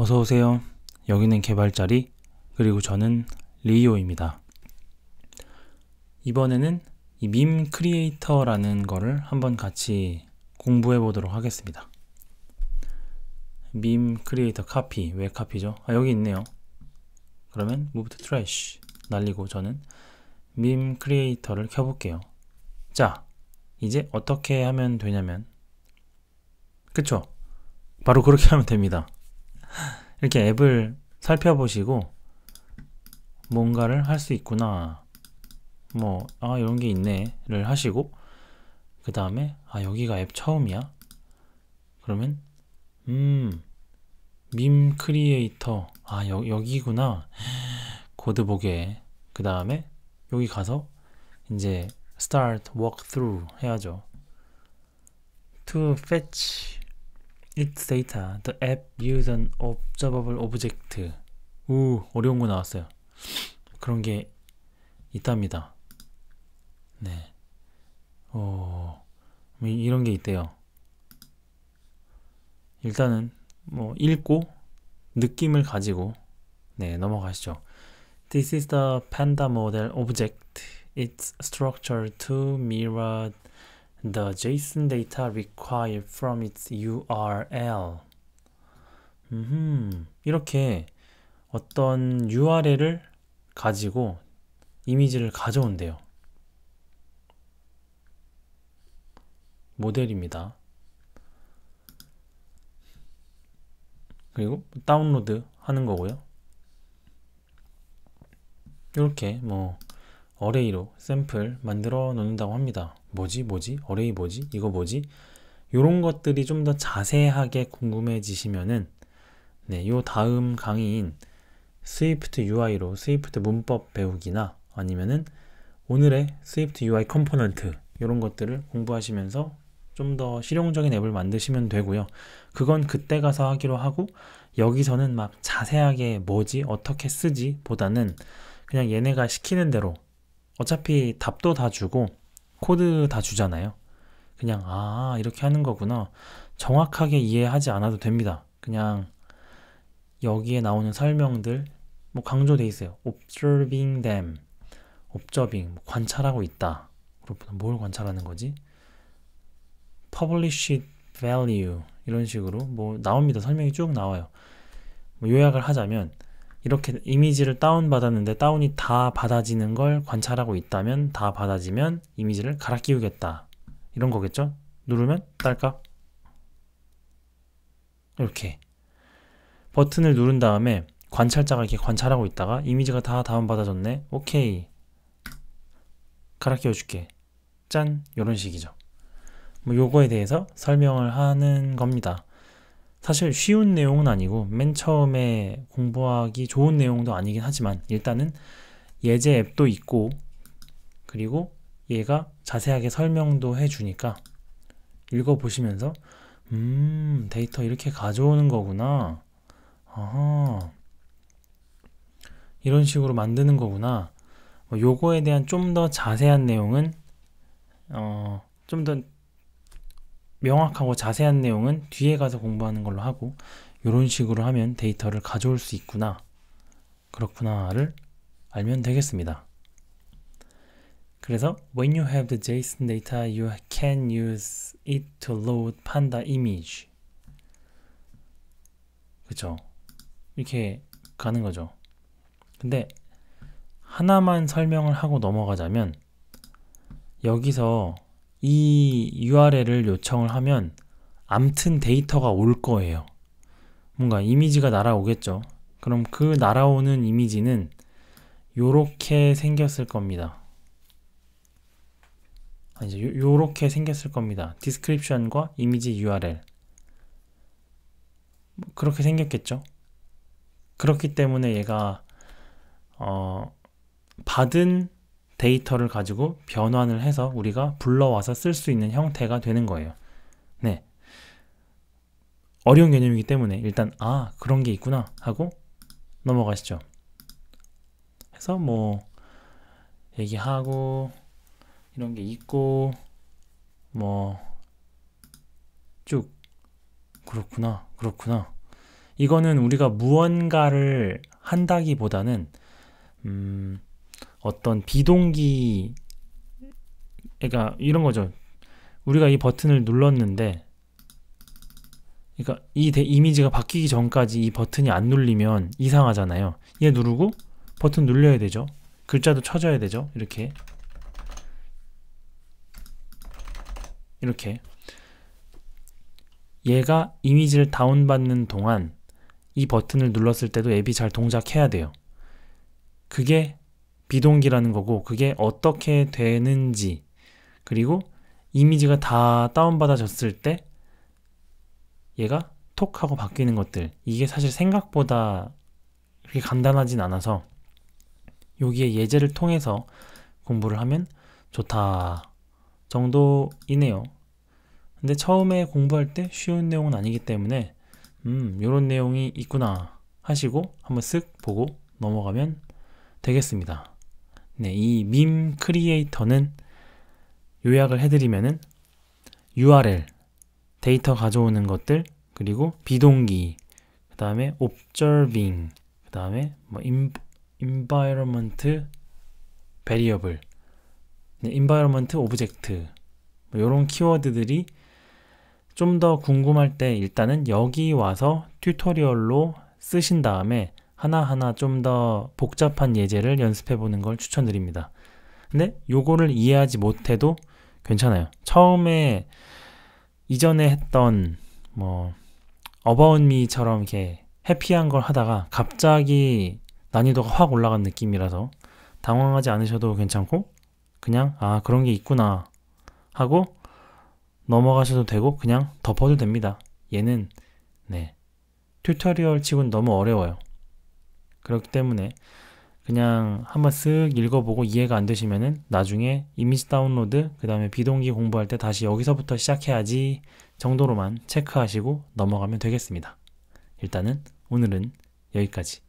어서 오세요. 여기는 개발자리 그리고 저는 리오입니다. 이번에는 이밈 크리에이터라는 거를 한번 같이 공부해 보도록 하겠습니다. 밈 크리에이터 카피 왜 카피죠? 아 여기 있네요. 그러면 move to trash 날리고 저는 밈 크리에이터를 켜볼게요. 자 이제 어떻게 하면 되냐면 그쵸? 바로 그렇게 하면 됩니다. 이렇게 앱을 살펴보시고 뭔가를 할 수 있구나 뭐아 이런 게 있네를 하시고 그 다음에 아 여기가 앱 처음이야 그러면 음밈 크리에이터 아 여, 여기구나 코드 보게 그 다음에 여기 가서 이제 start walkthrough 해야죠 to fetch its data, the app used an observable object. 우, 어려운 거 나왔어요. 그런 게 있답니다. 네. 어, 뭐 이런 게 있대요. 일단은 뭐 읽고 느낌을 가지고 네, 넘어가시죠. This is the panda model object. Its structure to mirror the JSON data required from its URL. 음 이렇게 어떤 URL을 가지고 이미지를 가져온대요. 모델입니다. 그리고 다운로드 하는 거고요. 이렇게 뭐 어레이로 샘플 만들어 놓는다고 합니다. 뭐지 뭐지 어레이 뭐지 이거 뭐지 요런 것들이 좀 더 자세하게 궁금해지시면은 네, 요 다음 강의인 스위프트 UI로 스위프트 문법 배우기나 아니면은 오늘의 스위프트 UI 컴포넌트 요런 것들을 공부하시면서 좀 더 실용적인 앱을 만드시면 되고요. 그건 그때 가서 하기로 하고 여기서는 막 자세하게 뭐지 어떻게 쓰지 보다는 그냥 얘네가 시키는 대로 어차피 답도 다 주고 코드 다 주잖아요. 그냥 아 이렇게 하는 거구나 정확하게 이해하지 않아도 됩니다. 그냥 여기에 나오는 설명들 뭐 강조돼 있어요. observing them, observing 뭐 관찰하고 있다. 그렇구뭘 관찰하는 거지? publish value 이런 식으로 뭐 나옵니다. 설명이 쭉 나와요. 뭐 요약을 하자면 이렇게 이미지를 다운받았는데 다운이 다 받아지는 걸 관찰하고 있다면 다 받아지면 이미지를 갈아 끼우겠다 이런 거겠죠? 누르면 딸까 이렇게 버튼을 누른 다음에 관찰자가 이렇게 관찰하고 있다가 이미지가 다 다운받아졌네 오케이 갈아 끼워줄게 짠 이런 식이죠 뭐 요거에 대해서 설명을 하는 겁니다 사실 쉬운 내용은 아니고 맨 처음에 공부하기 좋은 내용도 아니긴 하지만 일단은 예제 앱도 있고 그리고 얘가 자세하게 설명도 해주니까 읽어보시면서 음 데이터 이렇게 가져오는 거구나 아하 이런 식으로 만드는 거구나 뭐 요거에 대한 좀 더 자세한 내용은 어, 좀더 명확하고 자세한 내용은 뒤에 가서 공부하는 걸로 하고 이런 식으로 하면 데이터를 가져올 수 있구나 그렇구나를 알면 되겠습니다. 그래서 when you have the JSON data, you can use it to load panda image. 그렇죠? 이렇게 가는 거죠. 근데 하나만 설명을 하고 넘어가자면 여기서 이 URL을 요청을 하면 암튼 데이터가 올 거예요. 뭔가 이미지가 날아오겠죠. 그럼 그 날아오는 이미지는 요렇게 생겼을 겁니다. 이제 요, 렇게 생겼을 겁니다. 디스크립션과 이미지 URL 뭐 그렇게 생겼겠죠. 그렇기 때문에 얘가 어, 받은 데이터를 가지고 변환을 해서 우리가 불러와서 쓸 수 있는 형태가 되는 거예요. 네. 어려운 개념이기 때문에 일단 아 그런 게 있구나 하고 넘어가시죠. 해서 뭐 얘기하고 이런 게 있고 뭐 쭉 그렇구나 그렇구나 이거는 우리가 무언가를 한다기보다는 음 어떤 비동기 그러니까 이런 거죠. 우리가 이 버튼을 눌렀는데 그러니까 이 데, 이미지가 바뀌기 전까지 이 버튼이 안 눌리면 이상하잖아요. 얘 누르고 버튼 눌려야 되죠. 글자도 쳐줘야 되죠. 이렇게 이렇게 얘가 이미지를 다운받는 동안 이 버튼을 눌렀을 때도 앱이 잘 동작해야 돼요. 그게 비동기라는 거고 그게 어떻게 되는지 그리고 이미지가 다 다운받아졌을 때 얘가 톡 하고 바뀌는 것들 이게 사실 생각보다 그렇게 간단하진 않아서 여기에 예제를 통해서 공부를 하면 좋다 정도이네요 근데 처음에 공부할 때 쉬운 내용은 아니기 때문에 음 요런 내용이 있구나 하시고 한번 쓱 보고 넘어가면 되겠습니다 네, 이밈 크리에이터는 요약을 해드리면은 URL, 데이터 가져오는 것들, 그리고 비동기, 그 다음에 observing, 그 다음에 뭐 environment variable, 네, environment object 뭐 이런 키워드들이 좀 더 궁금할 때 일단은 여기 와서 튜토리얼로 쓰신 다음에 하나하나 좀 더 복잡한 예제를 연습해 보는 걸 추천드립니다. 근데 요거를 이해하지 못해도 괜찮아요. 처음에 이전에 했던 뭐 어바웃 미처럼 이렇게 해피한 걸 하다가 갑자기 난이도가 확 올라간 느낌이라서 당황하지 않으셔도 괜찮고 그냥 아 그런 게 있구나 하고 넘어가셔도 되고 그냥 덮어도 됩니다. 얘는 네 튜토리얼 치곤 너무 어려워요. 그렇기 때문에 그냥 한번 쓱 읽어보고 이해가 안 되시면은 나중에 이미지 다운로드 그 다음에 비동기 공부할 때 다시 여기서부터 시작해야지 정도로만 체크하시고 넘어가면 되겠습니다. 일단은 오늘은 여기까지.